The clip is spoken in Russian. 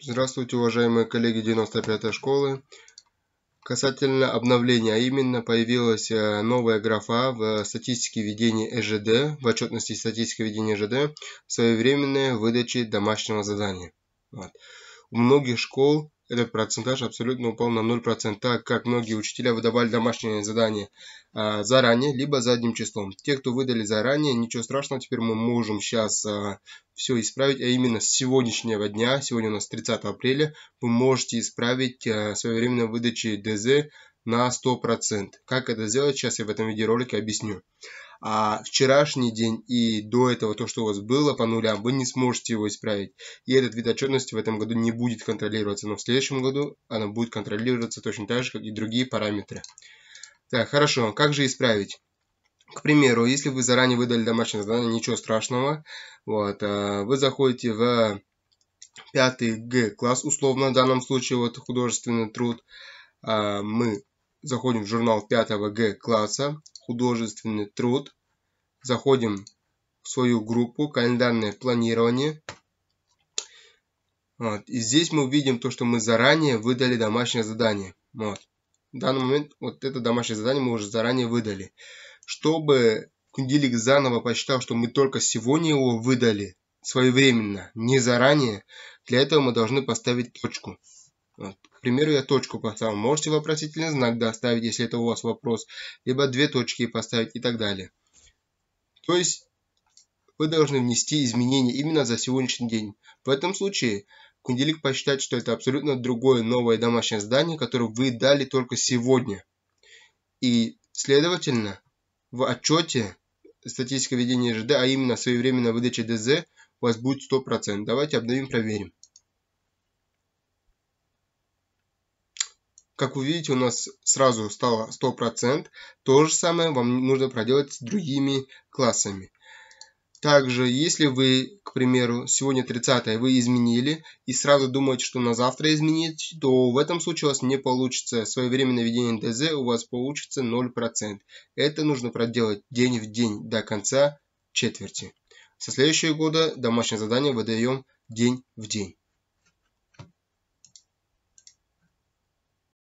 Здравствуйте, уважаемые коллеги 95-й школы. Касательно обновления, а именно появилась э, новая графа в статистике ведения ЭЖД, в отчетности статистики ведения ЭЖД, своевременной выдачи домашнего задания. Вот. У многих школ этот процентаж абсолютно упал на 0%, так как многие учителя выдавали домашние задания а, заранее, либо задним числом. Те, кто выдали заранее, ничего страшного, теперь мы можем сейчас а, все исправить, а именно с сегодняшнего дня, сегодня у нас 30 апреля, вы можете исправить а, своевременную выдачу ДЗ на 100%. Как это сделать, сейчас я в этом видеоролике объясню а вчерашний день и до этого то, что у вас было по нулям, вы не сможете его исправить. И этот вид отчетности в этом году не будет контролироваться, но в следующем году она будет контролироваться точно так же, как и другие параметры. Так, хорошо, как же исправить? К примеру, если вы заранее выдали домашнее задание, ничего страшного. Вот, э, вы заходите в пятый Г класс, условно, в данном случае вот художественный труд. А мы заходим в журнал 5 Г класса, художественный труд. Заходим в свою группу календарное планирование. Вот. И здесь мы увидим то, что мы заранее выдали домашнее задание. Вот. В данный момент вот это домашнее задание мы уже заранее выдали. Чтобы Кундилик заново посчитал, что мы только сегодня его выдали своевременно, не заранее, для этого мы должны поставить точку. К примеру, я точку поставил. Можете вопросительный знак доставить, если это у вас вопрос. Либо две точки поставить и так далее. То есть вы должны внести изменения именно за сегодняшний день. В этом случае Кунделик посчитает, что это абсолютно другое новое домашнее здание, которое вы дали только сегодня. И, следовательно, в отчете статистика ведения ЖД, а именно своевременная выдача ДЗ, у вас будет 100%. Давайте обновим, проверим. Как вы видите, у нас сразу стало 100%. То же самое вам нужно проделать с другими классами. Также, если вы, к примеру, сегодня 30 вы изменили и сразу думаете, что на завтра изменить, то в этом случае у вас не получится своевременное введение НДЗ, у вас получится 0%. Это нужно проделать день в день до конца четверти. Со следующего года домашнее задание выдаем день в день.